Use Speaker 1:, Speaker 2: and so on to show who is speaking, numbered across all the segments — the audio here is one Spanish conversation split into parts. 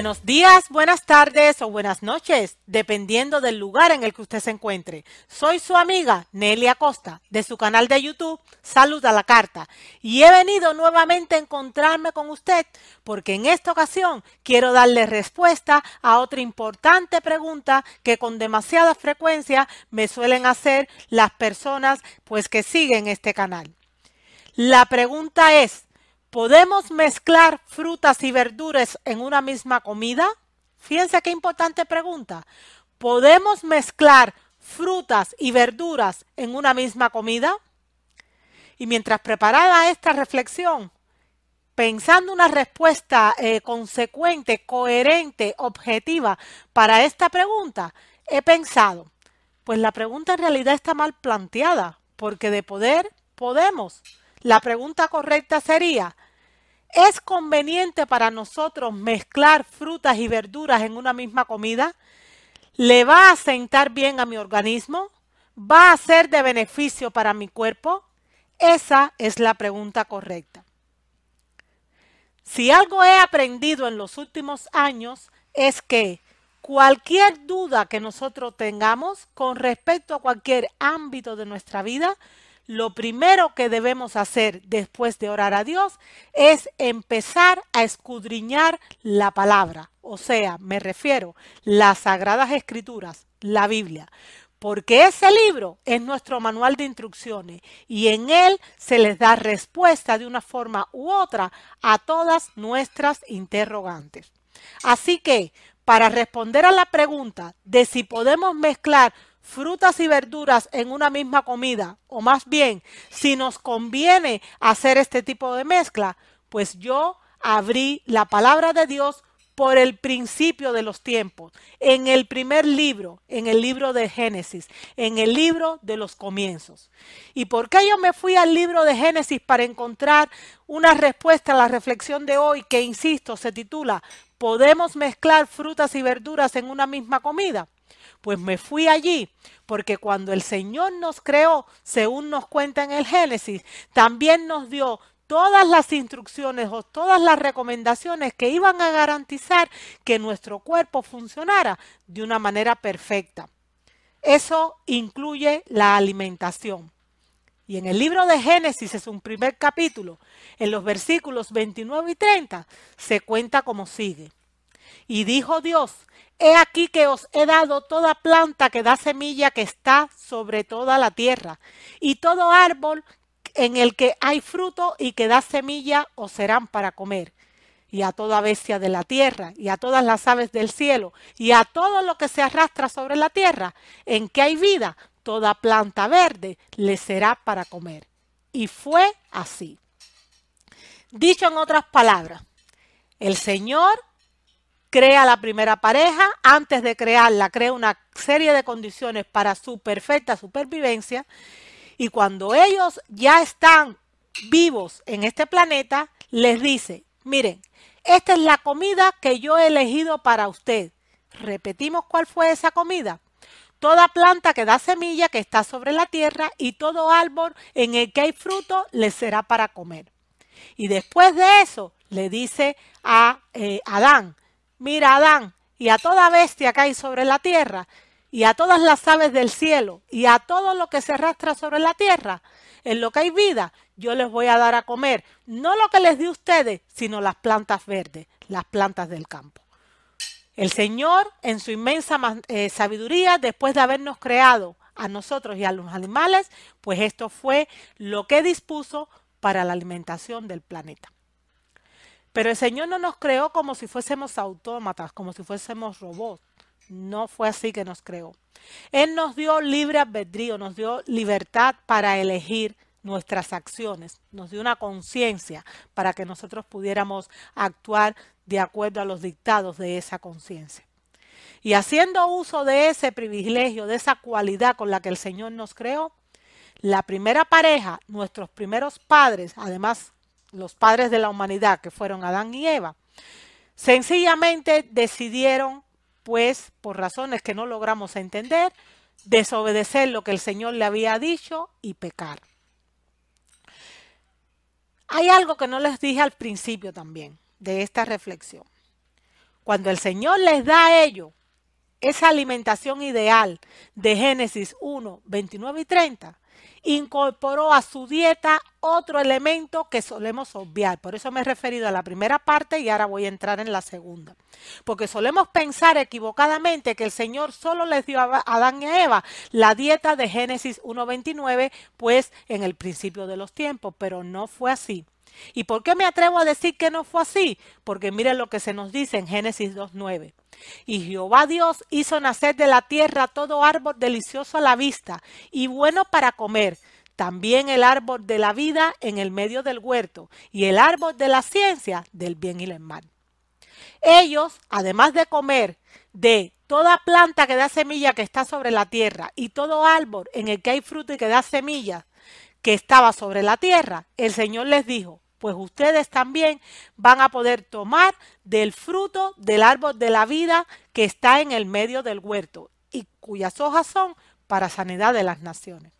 Speaker 1: Buenos días, buenas tardes o buenas noches, dependiendo del lugar en el que usted se encuentre. Soy su amiga Nelly Acosta de su canal de YouTube Salud a la Carta y he venido nuevamente a encontrarme con usted porque en esta ocasión quiero darle respuesta a otra importante pregunta que con demasiada frecuencia me suelen hacer las personas pues que siguen este canal. La pregunta es, ¿Podemos mezclar frutas y verduras en una misma comida? Fíjense qué importante pregunta. ¿Podemos mezclar frutas y verduras en una misma comida? Y mientras preparaba esta reflexión, pensando una respuesta eh, consecuente, coherente, objetiva para esta pregunta, he pensado, pues la pregunta en realidad está mal planteada, porque de poder podemos. La pregunta correcta sería, ¿es conveniente para nosotros mezclar frutas y verduras en una misma comida? ¿Le va a sentar bien a mi organismo? ¿Va a ser de beneficio para mi cuerpo? Esa es la pregunta correcta. Si algo he aprendido en los últimos años es que cualquier duda que nosotros tengamos con respecto a cualquier ámbito de nuestra vida, lo primero que debemos hacer después de orar a Dios es empezar a escudriñar la palabra, o sea, me refiero las sagradas escrituras, la Biblia, porque ese libro es nuestro manual de instrucciones y en él se les da respuesta de una forma u otra a todas nuestras interrogantes. Así que, para responder a la pregunta de si podemos mezclar frutas y verduras en una misma comida, o más bien, si nos conviene hacer este tipo de mezcla, pues yo abrí la palabra de Dios por el principio de los tiempos, en el primer libro, en el libro de Génesis, en el libro de los comienzos. ¿Y por qué yo me fui al libro de Génesis para encontrar una respuesta a la reflexión de hoy que, insisto, se titula, ¿podemos mezclar frutas y verduras en una misma comida? Pues me fui allí, porque cuando el Señor nos creó, según nos cuenta en el Génesis, también nos dio todas las instrucciones o todas las recomendaciones que iban a garantizar que nuestro cuerpo funcionara de una manera perfecta. Eso incluye la alimentación. Y en el libro de Génesis, es un primer capítulo, en los versículos 29 y 30, se cuenta como sigue. Y dijo Dios, He aquí que os he dado toda planta que da semilla que está sobre toda la tierra, y todo árbol en el que hay fruto y que da semilla os serán para comer, y a toda bestia de la tierra, y a todas las aves del cielo, y a todo lo que se arrastra sobre la tierra, en que hay vida, toda planta verde le será para comer. Y fue así. Dicho en otras palabras, el Señor crea la primera pareja, antes de crearla crea una serie de condiciones para su perfecta supervivencia y cuando ellos ya están vivos en este planeta, les dice, miren, esta es la comida que yo he elegido para usted. Repetimos cuál fue esa comida. Toda planta que da semilla que está sobre la tierra y todo árbol en el que hay fruto le será para comer. Y después de eso le dice a eh, Adán, mira Adán, y a toda bestia que hay sobre la tierra, y a todas las aves del cielo, y a todo lo que se arrastra sobre la tierra, en lo que hay vida, yo les voy a dar a comer, no lo que les di ustedes, sino las plantas verdes, las plantas del campo. El Señor, en su inmensa eh, sabiduría, después de habernos creado a nosotros y a los animales, pues esto fue lo que dispuso para la alimentación del planeta. Pero el Señor no nos creó como si fuésemos autómatas, como si fuésemos robots. No fue así que nos creó. Él nos dio libre albedrío, nos dio libertad para elegir nuestras acciones, nos dio una conciencia para que nosotros pudiéramos actuar de acuerdo a los dictados de esa conciencia. Y haciendo uso de ese privilegio, de esa cualidad con la que el Señor nos creó, la primera pareja, nuestros primeros padres, además los padres de la humanidad, que fueron Adán y Eva, sencillamente decidieron, pues por razones que no logramos entender, desobedecer lo que el Señor le había dicho y pecar. Hay algo que no les dije al principio también de esta reflexión. Cuando el Señor les da a ellos esa alimentación ideal de Génesis 1, 29 y 30, incorporó a su dieta otro elemento que solemos obviar. Por eso me he referido a la primera parte y ahora voy a entrar en la segunda. Porque solemos pensar equivocadamente que el Señor solo les dio a Adán y a Eva la dieta de Génesis 1.29, pues en el principio de los tiempos, pero no fue así. ¿Y por qué me atrevo a decir que no fue así? Porque miren lo que se nos dice en Génesis 2.9. Y Jehová Dios hizo nacer de la tierra todo árbol delicioso a la vista y bueno para comer, también el árbol de la vida en el medio del huerto y el árbol de la ciencia del bien y del mal. Ellos, además de comer de toda planta que da semilla que está sobre la tierra y todo árbol en el que hay fruto y que da semilla que estaba sobre la tierra, el Señor les dijo, pues ustedes también van a poder tomar del fruto del árbol de la vida que está en el medio del huerto y cuyas hojas son para sanidad de las naciones.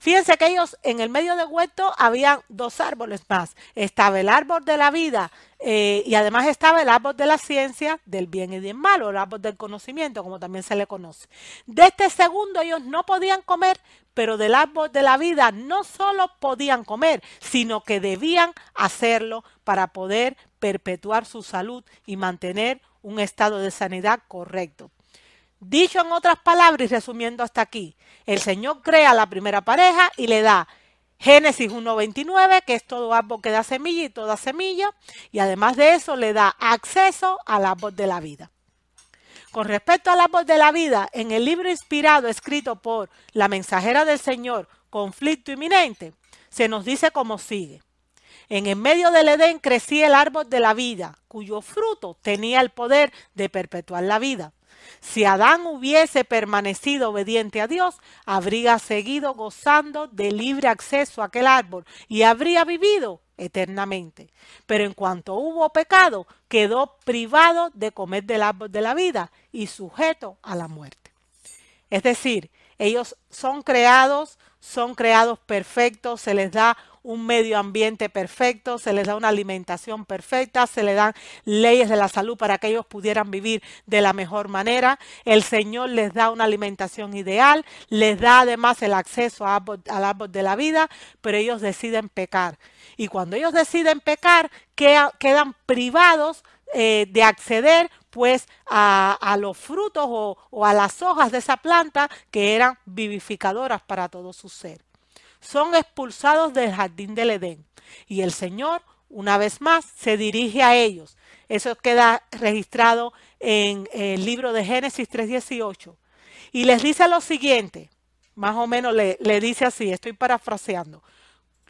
Speaker 1: Fíjense que ellos en el medio del huerto habían dos árboles más. Estaba el árbol de la vida eh, y además estaba el árbol de la ciencia del bien y del mal o el árbol del conocimiento, como también se le conoce. De este segundo ellos no podían comer pero del árbol de la vida no solo podían comer, sino que debían hacerlo para poder perpetuar su salud y mantener un estado de sanidad correcto. Dicho en otras palabras y resumiendo hasta aquí, el Señor crea la primera pareja y le da Génesis 1.29, que es todo árbol que da semilla y toda semilla, y además de eso le da acceso al árbol de la vida. Con respecto al árbol de la vida, en el libro inspirado escrito por la mensajera del Señor, Conflicto Inminente, se nos dice como sigue. En el medio del Edén crecía el árbol de la vida, cuyo fruto tenía el poder de perpetuar la vida. Si Adán hubiese permanecido obediente a Dios, habría seguido gozando de libre acceso a aquel árbol y habría vivido eternamente. Pero en cuanto hubo pecado, quedó privado de comer del árbol de la vida y sujeto a la muerte. Es decir, ellos son creados, son creados perfectos, se les da un medio ambiente perfecto, se les da una alimentación perfecta, se les dan leyes de la salud para que ellos pudieran vivir de la mejor manera. El Señor les da una alimentación ideal, les da además el acceso al árbol de la vida, pero ellos deciden pecar. Y cuando ellos deciden pecar, quedan privados eh, de acceder pues a, los frutos o, a las hojas de esa planta que eran vivificadoras para todo su ser. Son expulsados del jardín del Edén. Y el Señor una vez más, se dirige a ellos. Eso queda registrado en el libro de Génesis 3.18. Y les dice lo siguiente, más o menos le dice así, estoy parafraseando.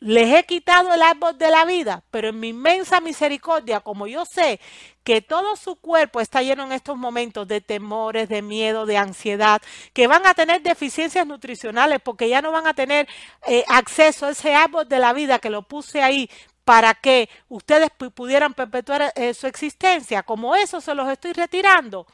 Speaker 1: Les he quitado el árbol de la vida, pero en mi inmensa misericordia, como yo sé que todo su cuerpo está lleno en estos momentos de temores, de miedo, de ansiedad, que van a tener deficiencias nutricionales porque ya no van a tener eh, acceso a ese árbol de la vida que lo puse ahí para que ustedes pudieran perpetuar eh, su existencia. Como eso se los estoy retirando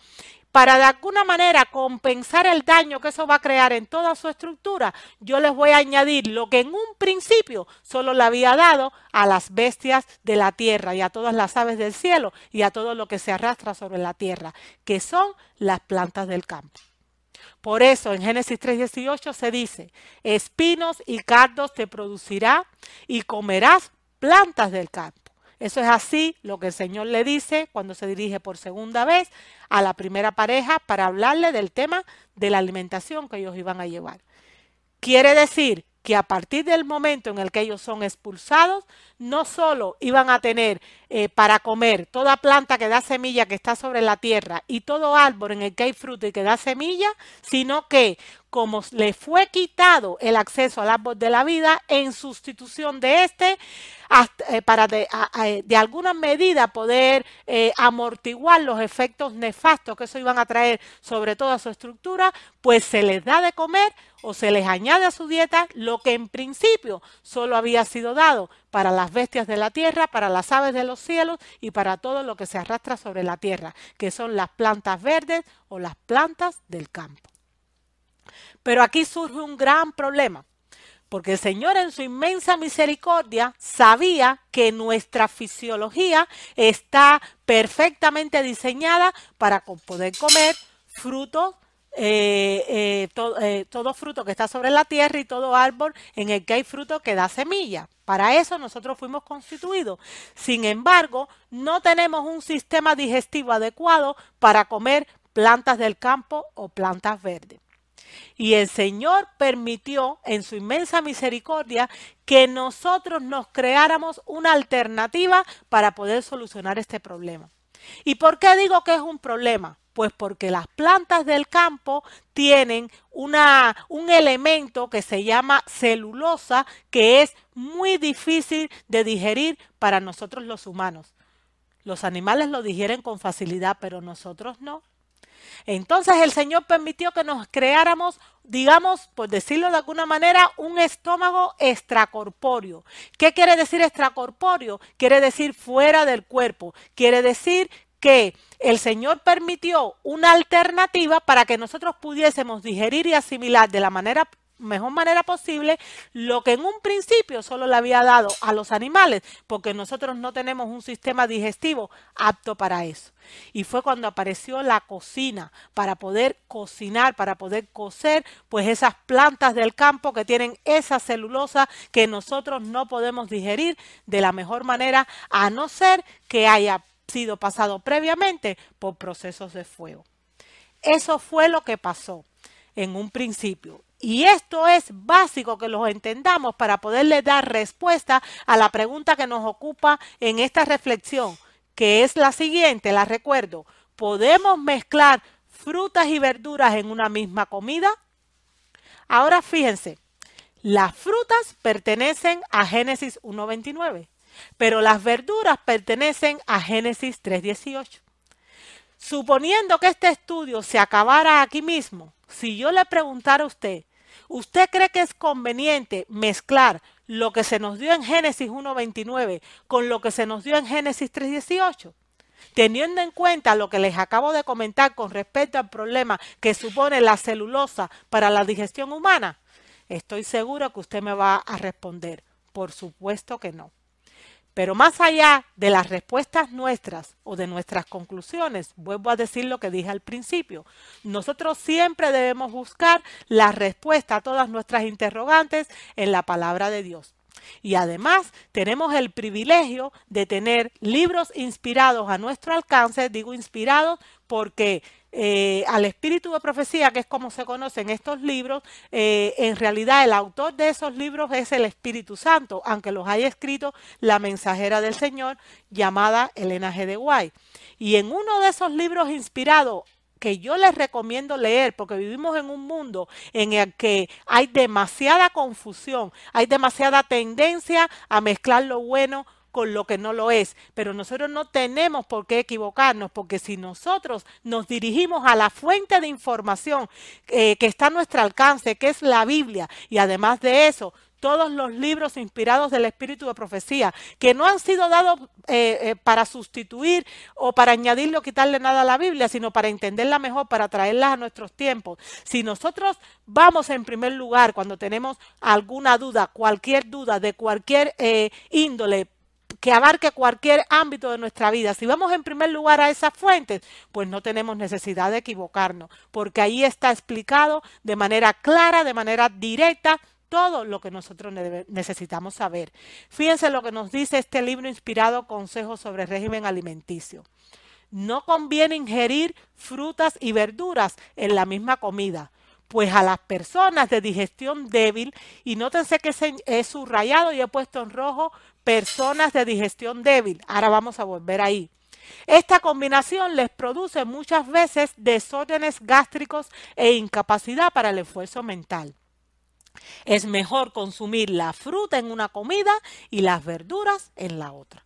Speaker 1: para de alguna manera compensar el daño que eso va a crear en toda su estructura, yo les voy a añadir lo que en un principio solo le había dado a las bestias de la tierra y a todas las aves del cielo y a todo lo que se arrastra sobre la tierra, que son las plantas del campo. Por eso en Génesis 3:18 se dice, espinos y cardos te producirá y comerás plantas del campo. Eso es así lo que el Señor le dice cuando se dirige por segunda vez a la primera pareja para hablarle del tema de la alimentación que ellos iban a llevar. Quiere decir que a partir del momento en el que ellos son expulsados, no solo iban a tener eh, para comer toda planta que da semilla que está sobre la tierra y todo árbol en el que hay fruto y que da semilla, sino que como le fue quitado el acceso al árbol de la vida, en sustitución de este, eh, para de, alguna medida poder eh, amortiguar los efectos nefastos que eso iban a traer sobre toda su estructura, pues se les da de comer o se les añade a su dieta lo que en principio solo había sido dado para las bestias de la tierra, para las aves de los cielos y para todo lo que se arrastra sobre la tierra, que son las plantas verdes o las plantas del campo. Pero aquí surge un gran problema, porque el Señor en su inmensa misericordia sabía que nuestra fisiología está perfectamente diseñada para poder comer frutos eh, eh, eh, todo fruto que está sobre la tierra y todo árbol en el que hay fruto que da semilla. Para eso nosotros fuimos constituidos. Sin embargo, no tenemos un sistema digestivo adecuado para comer plantas del campo o plantas verdes. Y el Señor permitió en su inmensa misericordia que nosotros nos creáramos una alternativa para poder solucionar este problema. ¿Y por qué digo que es un problema? Pues porque las plantas del campo tienen una, un elemento que se llama celulosa que es muy difícil de digerir para nosotros los humanos. Los animales lo digieren con facilidad, pero nosotros no. Entonces el Señor permitió que nos creáramos, digamos, por decirlo de alguna manera, un estómago extracorpóreo. ¿Qué quiere decir extracorpóreo? Quiere decir fuera del cuerpo. Quiere decir que el Señor permitió una alternativa para que nosotros pudiésemos digerir y asimilar de la manera mejor manera posible lo que en un principio solo le había dado a los animales, porque nosotros no tenemos un sistema digestivo apto para eso. Y fue cuando apareció la cocina, para poder cocinar, para poder cocer, pues esas plantas del campo que tienen esa celulosa que nosotros no podemos digerir de la mejor manera, a no ser que haya sido pasado previamente por procesos de fuego. Eso fue lo que pasó en un principio. Y esto es básico que los entendamos para poderle dar respuesta a la pregunta que nos ocupa en esta reflexión, que es la siguiente, la recuerdo. ¿Podemos mezclar frutas y verduras en una misma comida? Ahora fíjense, las frutas pertenecen a Génesis 1.29, pero las verduras pertenecen a Génesis 3.18. Suponiendo que este estudio se acabara aquí mismo, si yo le preguntara a usted, ¿usted cree que es conveniente mezclar lo que se nos dio en Génesis 1.29 con lo que se nos dio en Génesis 3.18? Teniendo en cuenta lo que les acabo de comentar con respecto al problema que supone la celulosa para la digestión humana, estoy seguro que usted me va a responder. Por supuesto que no. Pero más allá de las respuestas nuestras o de nuestras conclusiones, vuelvo a decir lo que dije al principio, nosotros siempre debemos buscar la respuesta a todas nuestras interrogantes en la palabra de Dios. Y además tenemos el privilegio de tener libros inspirados a nuestro alcance, digo inspirados porque eh, al espíritu de profecía, que es como se conocen estos libros, eh, en realidad el autor de esos libros es el Espíritu Santo, aunque los haya escrito la mensajera del Señor llamada Elena G. de Guay. Y en uno de esos libros inspirados, que yo les recomiendo leer, porque vivimos en un mundo en el que hay demasiada confusión, hay demasiada tendencia a mezclar lo bueno con lo que no lo es. Pero nosotros no tenemos por qué equivocarnos, porque si nosotros nos dirigimos a la fuente de información eh, que está a nuestro alcance, que es la Biblia, y además de eso, todos los libros inspirados del espíritu de profecía, que no han sido dados eh, eh, para sustituir o para añadirle o quitarle nada a la Biblia, sino para entenderla mejor, para traerla a nuestros tiempos. Si nosotros vamos en primer lugar cuando tenemos alguna duda, cualquier duda de cualquier índole, que abarque cualquier ámbito de nuestra vida. Si vamos en primer lugar a esas fuentes, pues no tenemos necesidad de equivocarnos, porque ahí está explicado de manera clara, de manera directa, todo lo que nosotros necesitamos saber. Fíjense lo que nos dice este libro inspirado Consejos sobre régimen alimenticio. No conviene ingerir frutas y verduras en la misma comida pues a las personas de digestión débil, y nótense que es subrayado y he puesto en rojo personas de digestión débil. Ahora vamos a volver ahí. Esta combinación les produce muchas veces desórdenes gástricos e incapacidad para el esfuerzo mental. Es mejor consumir la fruta en una comida y las verduras en la otra.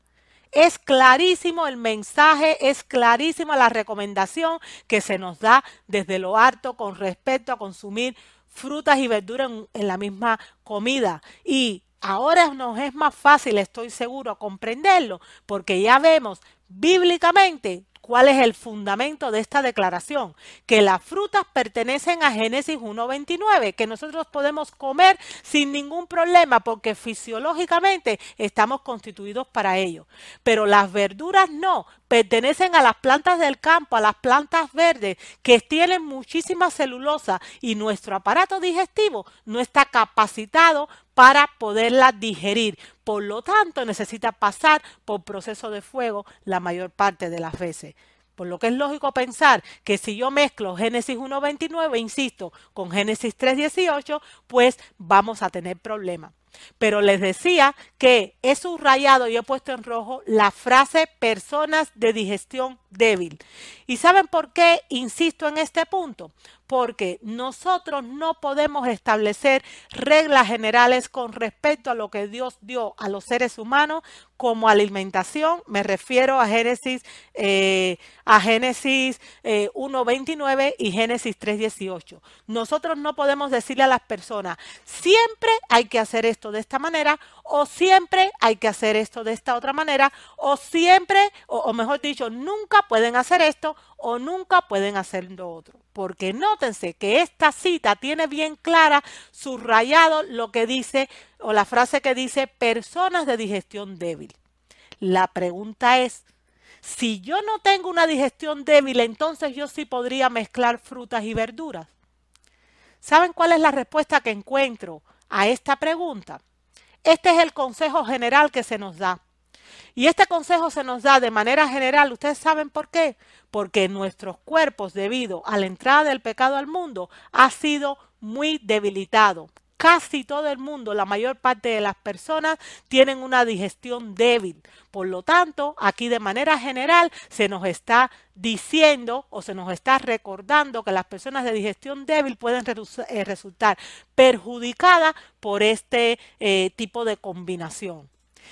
Speaker 1: Es clarísimo el mensaje, es clarísima la recomendación que se nos da desde lo harto con respecto a consumir frutas y verduras en, en la misma comida. Y ahora nos es más fácil, estoy seguro, comprenderlo, porque ya vemos bíblicamente ¿Cuál es el fundamento de esta declaración? Que las frutas pertenecen a Génesis 1.29, que nosotros podemos comer sin ningún problema porque fisiológicamente estamos constituidos para ello. Pero las verduras no, pertenecen a las plantas del campo, a las plantas verdes, que tienen muchísima celulosa y nuestro aparato digestivo no está capacitado para poderla digerir. Por lo tanto, necesita pasar por proceso de fuego la mayor parte de las veces. Por lo que es lógico pensar que si yo mezclo Génesis 1.29, insisto, con Génesis 3.18, pues vamos a tener problemas. Pero les decía que he subrayado y he puesto en rojo la frase personas de digestión débil. ¿Y saben por qué insisto en este punto? Porque nosotros no podemos establecer reglas generales con respecto a lo que Dios dio a los seres humanos como alimentación. Me refiero a Génesis, eh, a Génesis 1.29 eh, y Génesis 3.18. Nosotros no podemos decirle a las personas, siempre hay que hacer esto de esta manera, o siempre hay que hacer esto de esta otra manera, o siempre, o, mejor dicho, nunca pueden hacer esto o nunca pueden hacer lo otro. Porque nótense que esta cita tiene bien clara, subrayado lo que dice, o la frase que dice, personas de digestión débil. La pregunta es, si yo no tengo una digestión débil, entonces yo sí podría mezclar frutas y verduras. ¿Saben cuál es la respuesta que encuentro? a esta pregunta. Este es el consejo general que se nos da. Y este consejo se nos da de manera general, ¿ustedes saben por qué? Porque nuestros cuerpos, debido a la entrada del pecado al mundo, ha sido muy debilitado casi todo el mundo, la mayor parte de las personas, tienen una digestión débil. Por lo tanto, aquí de manera general se nos está diciendo o se nos está recordando que las personas de digestión débil pueden eh, resultar perjudicadas por este eh, tipo de combinación.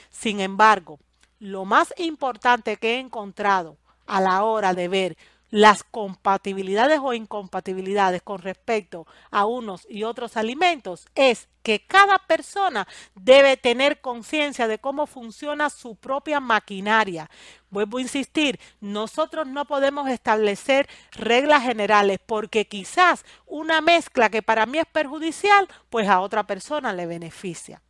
Speaker 1: Sin embargo, lo más importante que he encontrado a la hora de ver las compatibilidades o incompatibilidades con respecto a unos y otros alimentos es que cada persona debe tener conciencia de cómo funciona su propia maquinaria. Vuelvo a insistir, nosotros no podemos establecer reglas generales porque quizás una mezcla que para mí es perjudicial, pues a otra persona le beneficia.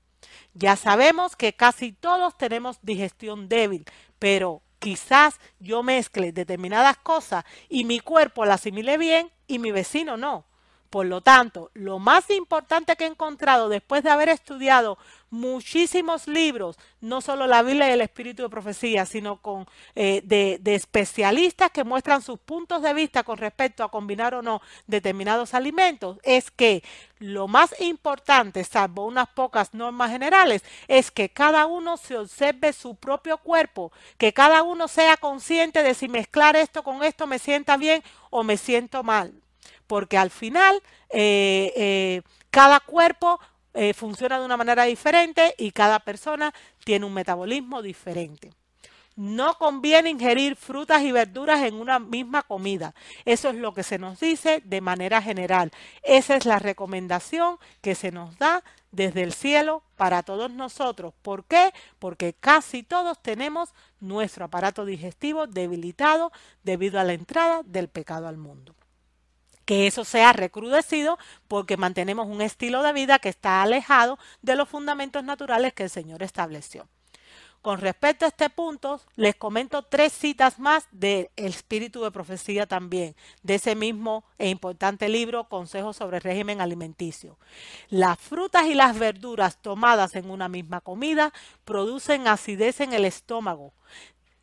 Speaker 1: Ya sabemos que casi todos tenemos digestión débil, pero Quizás yo mezcle determinadas cosas y mi cuerpo la asimile bien y mi vecino no. Por lo tanto, lo más importante que he encontrado después de haber estudiado muchísimos libros, no solo la Biblia y el Espíritu de Profecía, sino con eh, de, especialistas que muestran sus puntos de vista con respecto a combinar o no determinados alimentos, es que lo más importante, salvo unas pocas normas generales, es que cada uno se observe su propio cuerpo, que cada uno sea consciente de si mezclar esto con esto me sienta bien o me siento mal porque al final eh, eh, cada cuerpo eh, funciona de una manera diferente y cada persona tiene un metabolismo diferente. No conviene ingerir frutas y verduras en una misma comida. Eso es lo que se nos dice de manera general. Esa es la recomendación que se nos da desde el cielo para todos nosotros. ¿Por qué? Porque casi todos tenemos nuestro aparato digestivo debilitado debido a la entrada del pecado al mundo que eso sea recrudecido porque mantenemos un estilo de vida que está alejado de los fundamentos naturales que el Señor estableció. Con respecto a este punto, les comento tres citas más del Espíritu de Profecía también, de ese mismo e importante libro, Consejos sobre régimen alimenticio. Las frutas y las verduras tomadas en una misma comida producen acidez en el estómago,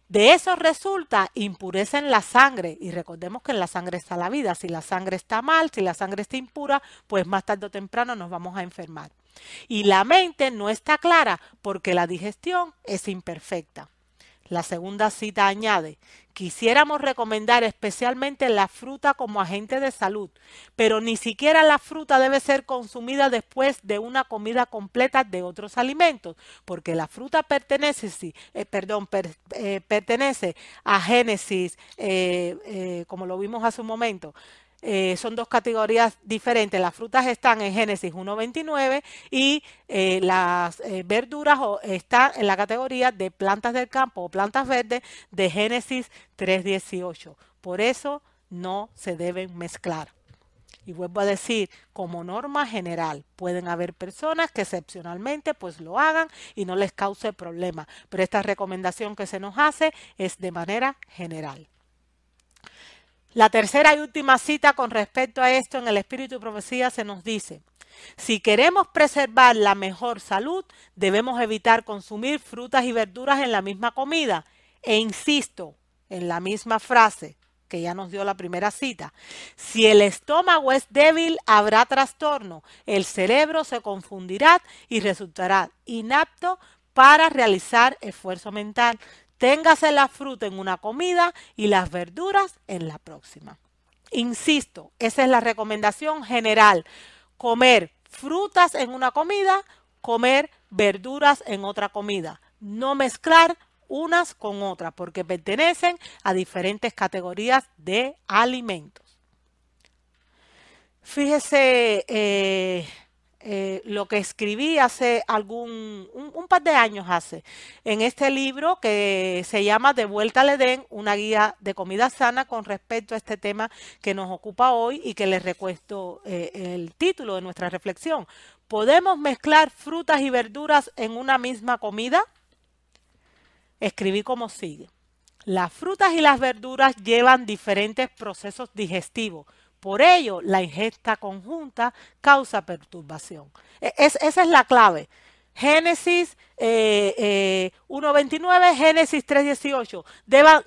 Speaker 1: de eso resulta impureza en la sangre. Y recordemos que en la sangre está la vida. Si la sangre está mal, si la sangre está impura, pues más tarde o temprano nos vamos a enfermar. Y la mente no está clara porque la digestión es imperfecta. La segunda cita añade, quisiéramos recomendar especialmente la fruta como agente de salud, pero ni siquiera la fruta debe ser consumida después de una comida completa de otros alimentos, porque la fruta pertenece, eh, perdón, eh, pertenece a Génesis, eh, como lo vimos hace un momento, eh, son dos categorías diferentes. Las frutas están en Génesis 1.29 y eh, las eh, verduras están en la categoría de plantas del campo o plantas verdes de Génesis 3.18. Por eso no se deben mezclar. Y vuelvo a decir, como norma general, pueden haber personas que excepcionalmente pues lo hagan y no les cause problema, pero esta recomendación que se nos hace es de manera general. La tercera y última cita con respecto a esto en el Espíritu y Profecía se nos dice, si queremos preservar la mejor salud, debemos evitar consumir frutas y verduras en la misma comida. E insisto, en la misma frase que ya nos dio la primera cita, si el estómago es débil, habrá trastorno, el cerebro se confundirá y resultará inapto para realizar esfuerzo mental. Téngase la fruta en una comida y las verduras en la próxima. Insisto, esa es la recomendación general. Comer frutas en una comida, comer verduras en otra comida. No mezclar unas con otras porque pertenecen a diferentes categorías de alimentos. Fíjese eh, eh, lo que escribí hace algún, un, par de años hace, en este libro que se llama De vuelta al Edén, una guía de comida sana con respecto a este tema que nos ocupa hoy y que les recuesto eh, el título de nuestra reflexión. ¿Podemos mezclar frutas y verduras en una misma comida? Escribí como sigue. Las frutas y las verduras llevan diferentes procesos digestivos por ello, la ingesta conjunta causa perturbación. E, es, esa es la clave. Génesis 1.29, eh, eh, Génesis 3.18.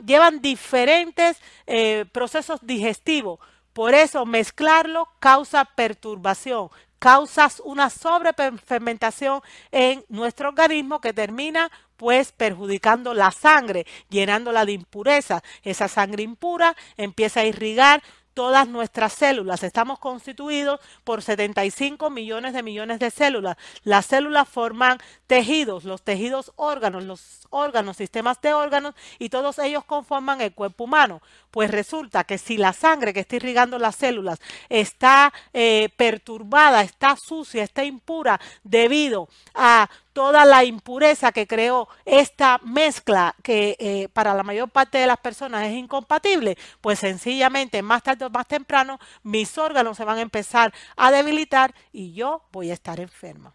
Speaker 1: Llevan diferentes eh, procesos digestivos. Por eso mezclarlo causa perturbación, causa una sobrefermentación en nuestro organismo que termina pues perjudicando la sangre, llenándola de impureza. Esa sangre impura empieza a irrigar todas nuestras células. Estamos constituidos por 75 millones de millones de células. Las células forman tejidos, los tejidos órganos, los órganos, sistemas de órganos y todos ellos conforman el cuerpo humano. Pues resulta que si la sangre que está irrigando las células está eh, perturbada, está sucia, está impura debido a toda la impureza que creó esta mezcla que eh, para la mayor parte de las personas es incompatible, pues sencillamente más tarde o más temprano mis órganos se van a empezar a debilitar y yo voy a estar enferma.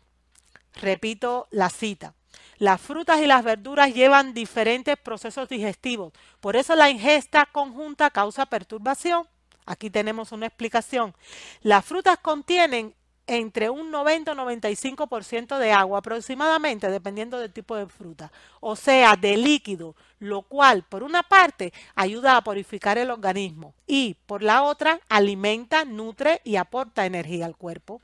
Speaker 1: Repito la cita. Las frutas y las verduras llevan diferentes procesos digestivos, por eso la ingesta conjunta causa perturbación. Aquí tenemos una explicación. Las frutas contienen entre un 90 y 95% de agua aproximadamente, dependiendo del tipo de fruta, o sea, de líquido, lo cual por una parte ayuda a purificar el organismo y por la otra alimenta, nutre y aporta energía al cuerpo.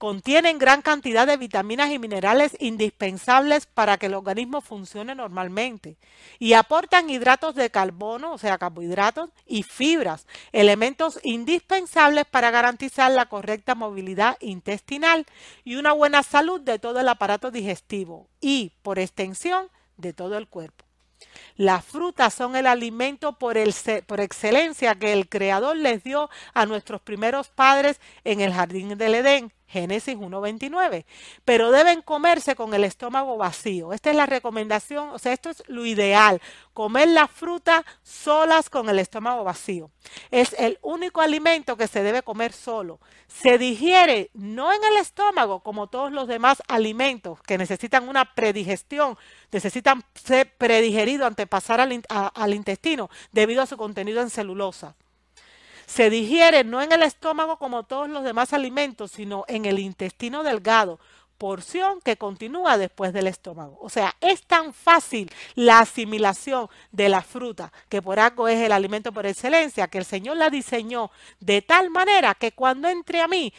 Speaker 1: Contienen gran cantidad de vitaminas y minerales indispensables para que el organismo funcione normalmente y aportan hidratos de carbono, o sea, carbohidratos y fibras, elementos indispensables para garantizar la correcta movilidad intestinal y una buena salud de todo el aparato digestivo y, por extensión, de todo el cuerpo. Las frutas son el alimento por, por, excelencia que el Creador les dio a nuestros primeros padres en el jardín del Edén. Génesis 1.29. Pero deben comerse con el estómago vacío. Esta es la recomendación, o sea, esto es lo ideal, comer las frutas solas con el estómago vacío. Es el único alimento que se debe comer solo. Se digiere no en el estómago como todos los demás alimentos que necesitan una predigestión, necesitan ser predigeridos antes de pasar al, al intestino debido a su contenido en celulosa. Se digiere no en el estómago como todos los demás alimentos, sino en el intestino delgado, porción que continúa después del estómago. O sea, es tan fácil la asimilación de la fruta, que por algo es el alimento por excelencia, que el Señor la diseñó de tal manera que cuando entre a mí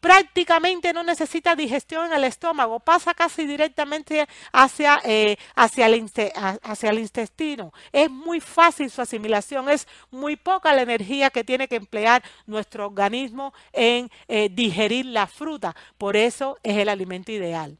Speaker 1: prácticamente no necesita digestión en el estómago, pasa casi directamente hacia, eh, hacia, el, intestino. Es muy fácil su asimilación, es muy poca la energía que tiene que emplear nuestro organismo en eh, digerir la fruta. Por eso es el alimento ideal.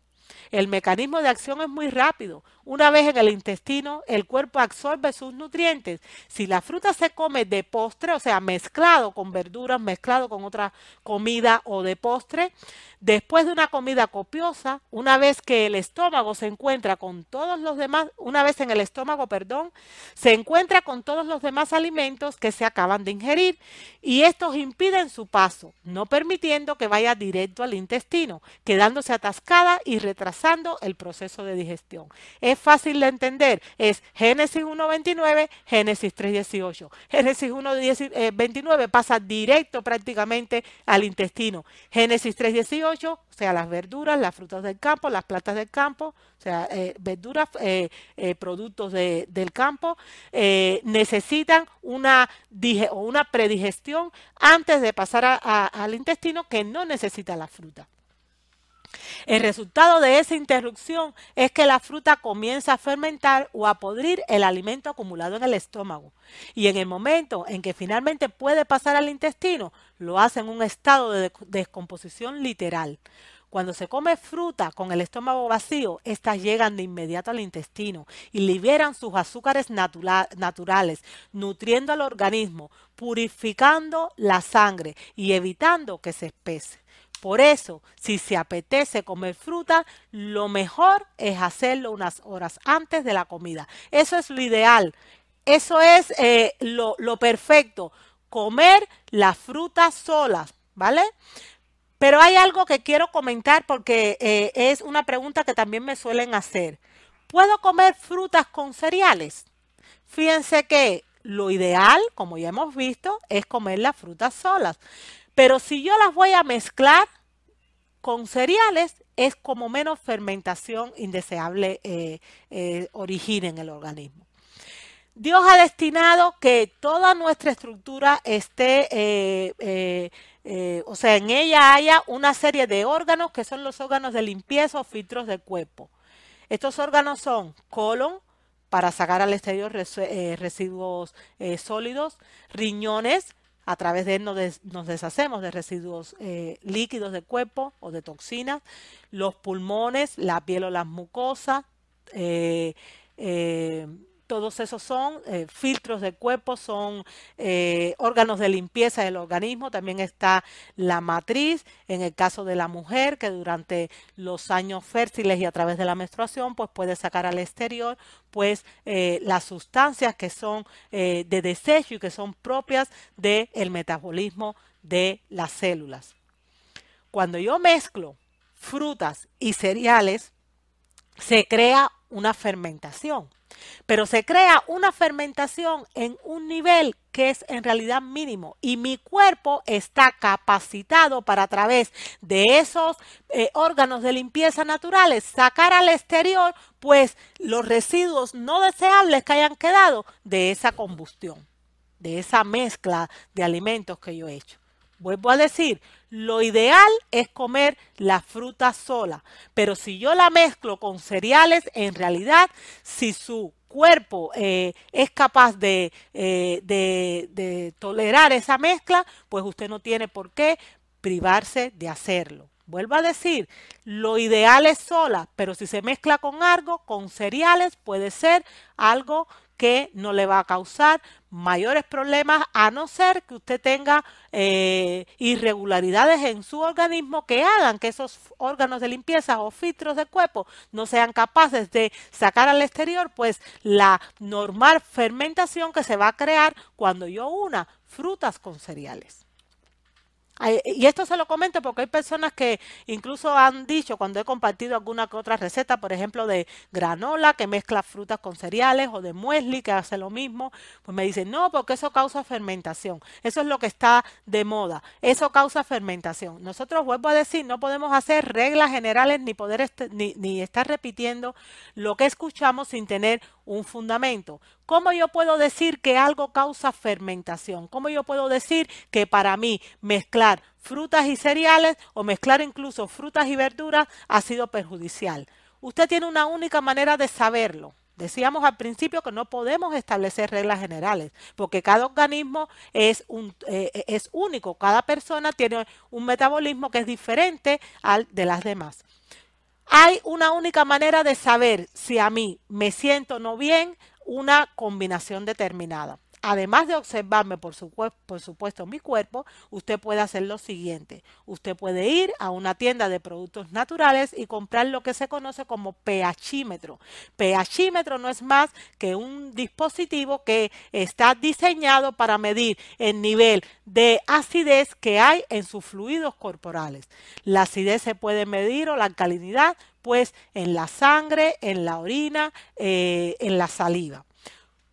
Speaker 1: El mecanismo de acción es muy rápido. Una vez en el intestino, el cuerpo absorbe sus nutrientes. Si la fruta se come de postre, o sea, mezclado con verduras, mezclado con otra comida o de postre, después de una comida copiosa, una vez que el estómago se encuentra con todos los demás, una vez en el estómago, perdón, se encuentra con todos los demás alimentos que se acaban de ingerir y estos impiden su paso, no permitiendo que vaya directo al intestino, quedándose atascada y retrasando el proceso de digestión fácil de entender. Es Génesis 1.29, Génesis 3.18. Génesis 1.29 eh, pasa directo prácticamente al intestino. Génesis 3.18, o sea, las verduras, las frutas del campo, las plantas del campo, o sea, eh, verduras, eh, productos del campo, necesitan una, dije o una predigestión antes de pasar a, al intestino que no necesita la fruta. El resultado de esa interrupción es que la fruta comienza a fermentar o a podrir el alimento acumulado en el estómago y en el momento en que finalmente puede pasar al intestino, lo hace en un estado de descomposición literal. Cuando se come fruta con el estómago vacío, estas llegan de inmediato al intestino y liberan sus azúcares naturales, nutriendo al organismo, purificando la sangre y evitando que se espese. Por eso, si se apetece comer fruta, lo mejor es hacerlo unas horas antes de la comida. Eso es lo ideal. Eso es eh, lo, perfecto. Comer las frutas solas, ¿vale? Pero hay algo que quiero comentar porque eh, es una pregunta que también me suelen hacer. ¿Puedo comer frutas con cereales? Fíjense que lo ideal, como ya hemos visto, es comer las frutas solas. Pero si yo las voy a mezclar con cereales, es como menos fermentación indeseable eh, eh, origine en el organismo. Dios ha destinado que toda nuestra estructura esté, eh, o sea, en ella haya una serie de órganos que son los órganos de limpieza o filtros del cuerpo. Estos órganos son colon, para sacar al exterior residuos sólidos, riñones, a través de él nos, deshacemos de residuos eh, líquidos del cuerpo o de toxinas, los pulmones, la piel o las mucosas, eh, eh todos esos son eh, filtros de cuerpo, son eh, órganos de limpieza del organismo. También está la matriz, en el caso de la mujer, que durante los años fértiles y a través de la menstruación, pues puede sacar al exterior pues eh, las sustancias que son de desecho y que son propias del metabolismo de las células. Cuando yo mezclo frutas y cereales, se crea una fermentación. Pero se crea una fermentación en un nivel que es en realidad mínimo y mi cuerpo está capacitado para a través de esos eh, órganos de limpieza naturales sacar al exterior pues los residuos no deseables que hayan quedado de esa combustión, de esa mezcla de alimentos que yo he hecho. Vuelvo a decir, lo ideal es comer la fruta sola, pero si yo la mezclo con cereales, en realidad, si su cuerpo eh, es capaz eh, de, de tolerar esa mezcla, pues usted no tiene por qué privarse de hacerlo. Vuelvo a decir, lo ideal es sola, pero si se mezcla con algo, con cereales, puede ser algo que no le va a causar mayores problemas a no ser que usted tenga eh, irregularidades en su organismo que hagan que esos órganos de limpieza o filtros de cuerpo no sean capaces de sacar al exterior pues la normal fermentación que se va a crear cuando yo una frutas con cereales. Y esto se lo comento porque hay personas que incluso han dicho cuando he compartido alguna que otra receta, por ejemplo, de granola que mezcla frutas con cereales o de muesli que hace lo mismo, pues me dicen, no, porque eso causa fermentación. Eso es lo que está de moda. Eso causa fermentación. Nosotros, vuelvo a decir, no podemos hacer reglas generales ni poder este, ni estar repitiendo lo que escuchamos sin tener un fundamento. ¿Cómo yo puedo decir que algo causa fermentación? ¿Cómo yo puedo decir que para mí mezclar frutas y cereales o mezclar incluso frutas y verduras ha sido perjudicial? Usted tiene una única manera de saberlo. Decíamos al principio que no podemos establecer reglas generales, porque cada organismo es, eh, es único, cada persona tiene un metabolismo que es diferente al de las demás. Hay una única manera de saber si a mí me siento no bien, una combinación determinada además de observarme, por, su, por supuesto, mi cuerpo, usted puede hacer lo siguiente. Usted puede ir a una tienda de productos naturales y comprar lo que se conoce como pHímetro. pHímetro no es más que un dispositivo que está diseñado para medir el nivel de acidez que hay en sus fluidos corporales. La acidez se puede medir o la alcalinidad, pues en la sangre, en la orina, eh, en la saliva.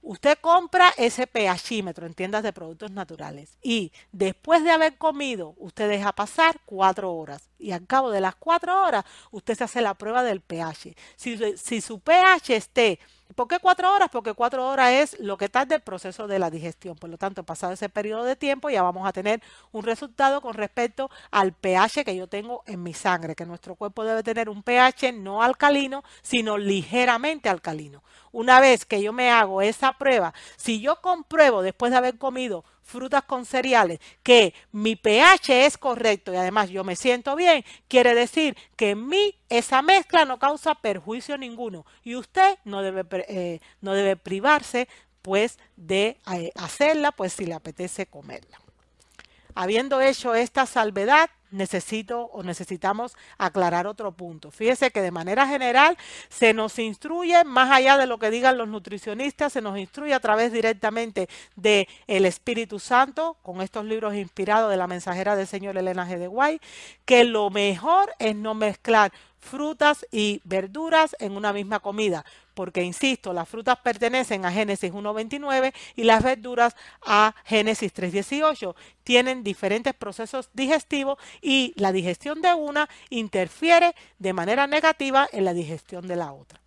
Speaker 1: Usted compra ese pHímetro en tiendas de productos naturales y después de haber comido, usted deja pasar cuatro horas y al cabo de las cuatro horas, usted se hace la prueba del pH. Si, si su pH esté ¿Por qué cuatro horas? Porque cuatro horas es lo que tarda el proceso de la digestión. Por lo tanto, pasado ese periodo de tiempo ya vamos a tener un resultado con respecto al pH que yo tengo en mi sangre, que nuestro cuerpo debe tener un pH no alcalino, sino ligeramente alcalino. Una vez que yo me hago esa prueba, si yo compruebo después de haber comido frutas con cereales, que mi pH es correcto y además yo me siento bien, quiere decir que en mí esa mezcla no causa perjuicio ninguno y usted no debe, eh, no debe privarse pues de eh, hacerla, pues si le apetece comerla. Habiendo hecho esta salvedad, necesito o necesitamos aclarar otro punto. Fíjese que de manera general se nos instruye, más allá de lo que digan los nutricionistas, se nos instruye a través directamente del el Espíritu Santo, con estos libros inspirados de la mensajera del Señor Elena G. de Guay, que lo mejor es no mezclar frutas y verduras en una misma comida, porque insisto, las frutas pertenecen a Génesis 1.29 y las verduras a Génesis 3.18. Tienen diferentes procesos digestivos y la digestión de una interfiere de manera negativa en la digestión de la otra.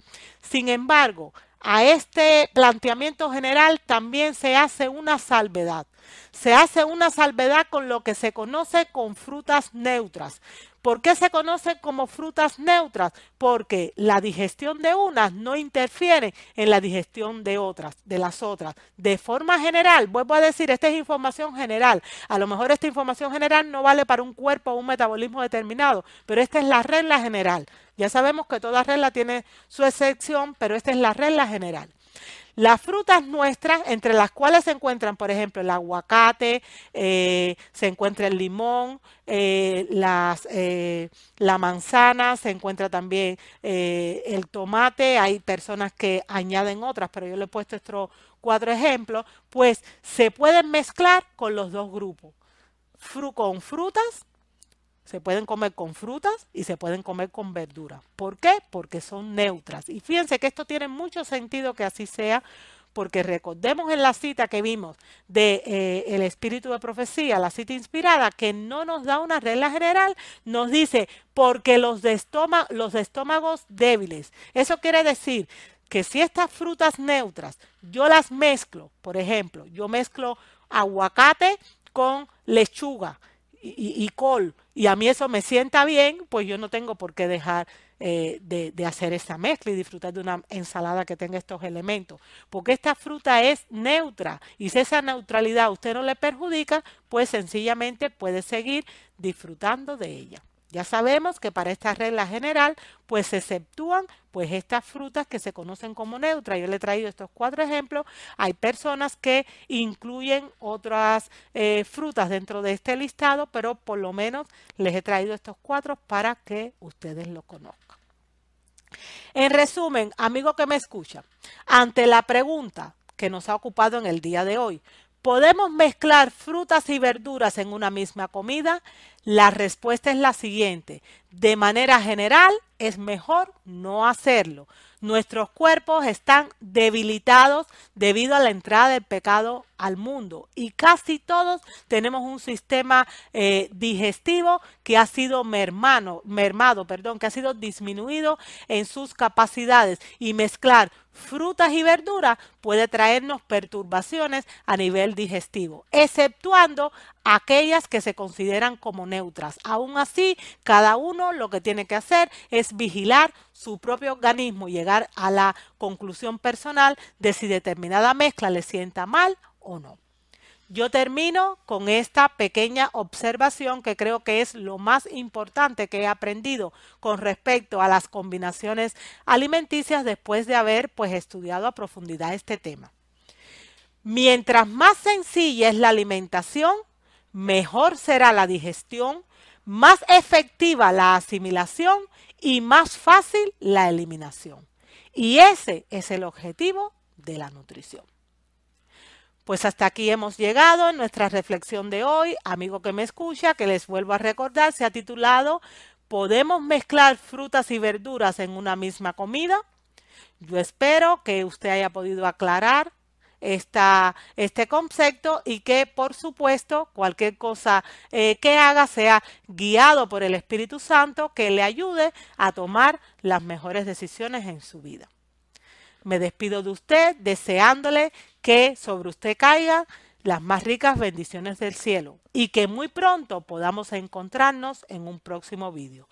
Speaker 1: Sin embargo, a este planteamiento general también se hace una salvedad. Se hace una salvedad con lo que se conoce con frutas neutras. ¿Por qué se conocen como frutas neutras? Porque la digestión de unas no interfiere en la digestión de otras, de las otras. De forma general, vuelvo a decir, esta es información general. A lo mejor esta información general no vale para un cuerpo o un metabolismo determinado, pero esta es la regla general. Ya sabemos que toda regla tiene su excepción, pero esta es la regla general. Las frutas nuestras, entre las cuales se encuentran, por ejemplo, el aguacate, eh, se encuentra el limón, eh, las, eh, la manzana, se encuentra también el tomate, hay personas que añaden otras, pero yo le he puesto estos cuatro ejemplos, pues se pueden mezclar con los dos grupos, fru con frutas se pueden comer con frutas y se pueden comer con verduras. ¿Por qué? Porque son neutras. Y fíjense que esto tiene mucho sentido que así sea, porque recordemos en la cita que vimos de eh, el espíritu de profecía, la cita inspirada, que no nos da una regla general, nos dice porque los los estómagos débiles. Eso quiere decir que si estas frutas neutras yo las mezclo, por ejemplo, yo mezclo aguacate con lechuga y, col, y a mí eso me sienta bien, pues yo no tengo por qué dejar eh, de, de, hacer esa mezcla y disfrutar de una ensalada que tenga estos elementos. Porque esta fruta es neutra y si esa neutralidad a usted no le perjudica, pues sencillamente puede seguir disfrutando de ella. Ya sabemos que para esta regla general, pues se exceptúan pues estas frutas que se conocen como neutras. Yo le he traído estos cuatro ejemplos. Hay personas que incluyen otras eh, frutas dentro de este listado, pero por lo menos les he traído estos cuatro para que ustedes lo conozcan. En resumen, amigo que me escucha, ante la pregunta que nos ha ocupado en el día de hoy, ¿Podemos mezclar frutas y verduras en una misma comida? La respuesta es la siguiente. De manera general, es mejor no hacerlo. Nuestros cuerpos están debilitados debido a la entrada del pecado al mundo y casi todos tenemos un sistema eh, digestivo que ha sido mermano, mermado, perdón, que ha sido disminuido en sus capacidades y mezclar frutas y verduras puede traernos perturbaciones a nivel digestivo, exceptuando aquellas que se consideran como neutras. Aún así, cada uno lo que tiene que hacer es vigilar su propio organismo y llegar a la conclusión personal de si determinada mezcla le sienta mal o no. Yo termino con esta pequeña observación que creo que es lo más importante que he aprendido con respecto a las combinaciones alimenticias después de haber pues estudiado a profundidad este tema. Mientras más sencilla es la alimentación, mejor será la digestión, más efectiva la asimilación y más fácil la eliminación. Y ese es el objetivo de la nutrición. Pues hasta aquí hemos llegado en nuestra reflexión de hoy. Amigo que me escucha, que les vuelvo a recordar, se ha titulado ¿Podemos mezclar frutas y verduras en una misma comida? Yo espero que usted haya podido aclarar este concepto y que, por supuesto, cualquier cosa eh, que haga sea guiado por el Espíritu Santo que le ayude a tomar las mejores decisiones en su vida. Me despido de usted deseándole que sobre usted caigan las más ricas bendiciones del cielo y que muy pronto podamos encontrarnos en un próximo vídeo.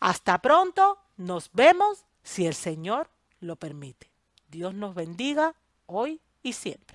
Speaker 1: Hasta pronto, nos vemos si el Señor lo permite. Dios nos bendiga hoy e sempre.